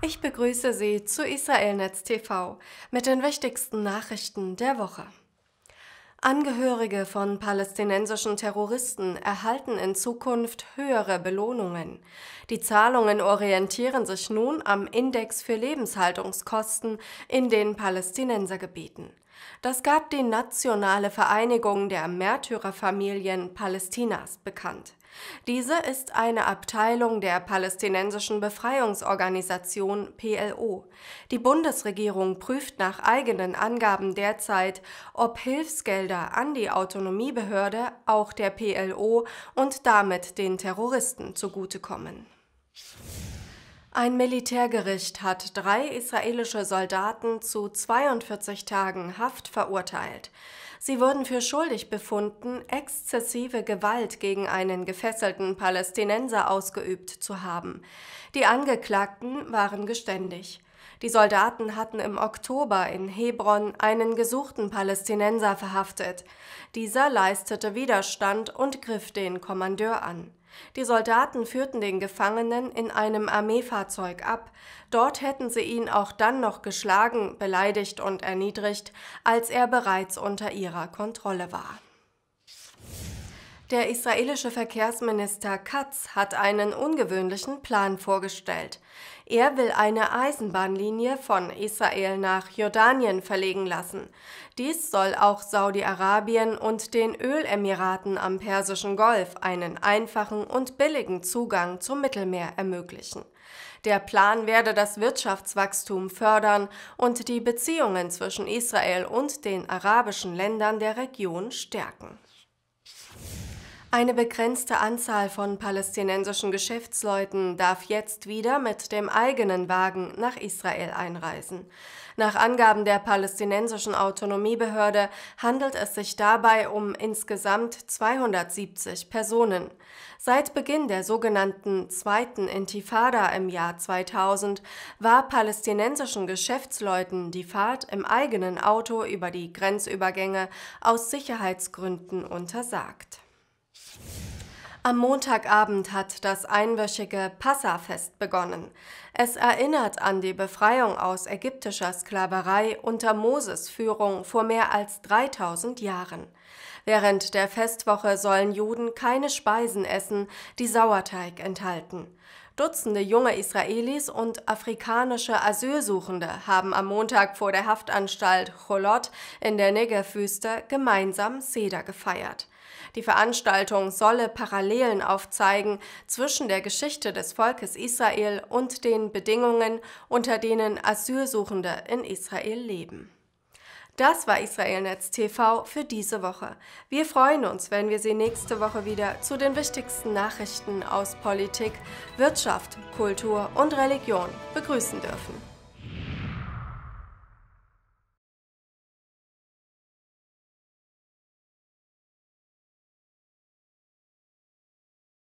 Ich begrüße Sie zu Israelnetz TV mit den wichtigsten Nachrichten der Woche. Angehörige von palästinensischen Terroristen erhalten in Zukunft höhere Belohnungen. Die Zahlungen orientieren sich nun am Index für Lebenshaltungskosten in den Palästinensergebieten. Das gab die Nationale Vereinigung der Märtyrerfamilien Palästinas bekannt. Diese ist eine Abteilung der Palästinensischen Befreiungsorganisation PLO. Die Bundesregierung prüft nach eigenen Angaben derzeit, ob Hilfsgelder an die Autonomiebehörde auch der PLO und damit den Terroristen zugutekommen. Ein Militärgericht hat drei israelische Soldaten zu 42 Tagen Haft verurteilt. Sie wurden für schuldig befunden, exzessive Gewalt gegen einen gefesselten Palästinenser ausgeübt zu haben. Die Angeklagten waren geständig. Die Soldaten hatten im Oktober in Hebron einen gesuchten Palästinenser verhaftet. Dieser leistete Widerstand und griff den Kommandeur an. Die Soldaten führten den Gefangenen in einem Armeefahrzeug ab. Dort hätten sie ihn auch dann noch geschlagen, beleidigt und erniedrigt, als er bereits unter ihrer Kontrolle war. Der israelische Verkehrsminister Katz hat einen ungewöhnlichen Plan vorgestellt. Er will eine Eisenbahnlinie von Israel nach Jordanien verlegen lassen. Dies soll auch Saudi-Arabien und den Ölemiraten am Persischen Golf einen einfachen und billigen Zugang zum Mittelmeer ermöglichen. Der Plan werde das Wirtschaftswachstum fördern und die Beziehungen zwischen Israel und den arabischen Ländern der Region stärken. Eine begrenzte Anzahl von palästinensischen Geschäftsleuten darf jetzt wieder mit dem eigenen Wagen nach Israel einreisen. Nach Angaben der palästinensischen Autonomiebehörde handelt es sich dabei um insgesamt 270 Personen. Seit Beginn der sogenannten zweiten Intifada im Jahr 2000 war palästinensischen Geschäftsleuten die Fahrt im eigenen Auto über die Grenzübergänge aus Sicherheitsgründen untersagt. Am Montagabend hat das einwöchige Passafest begonnen. Es erinnert an die Befreiung aus ägyptischer Sklaverei unter Moses Führung vor mehr als 3000 Jahren. Während der Festwoche sollen Juden keine Speisen essen, die Sauerteig enthalten. Dutzende junge Israelis und afrikanische Asylsuchende haben am Montag vor der Haftanstalt Cholot in der Negerwüste gemeinsam Seder gefeiert. Die Veranstaltung solle Parallelen aufzeigen zwischen der Geschichte des Volkes Israel und den Bedingungen, unter denen Asylsuchende in Israel leben. Das war Israelnetz TV für diese Woche. Wir freuen uns, wenn wir Sie nächste Woche wieder zu den wichtigsten Nachrichten aus Politik, Wirtschaft, Kultur und Religion begrüßen dürfen.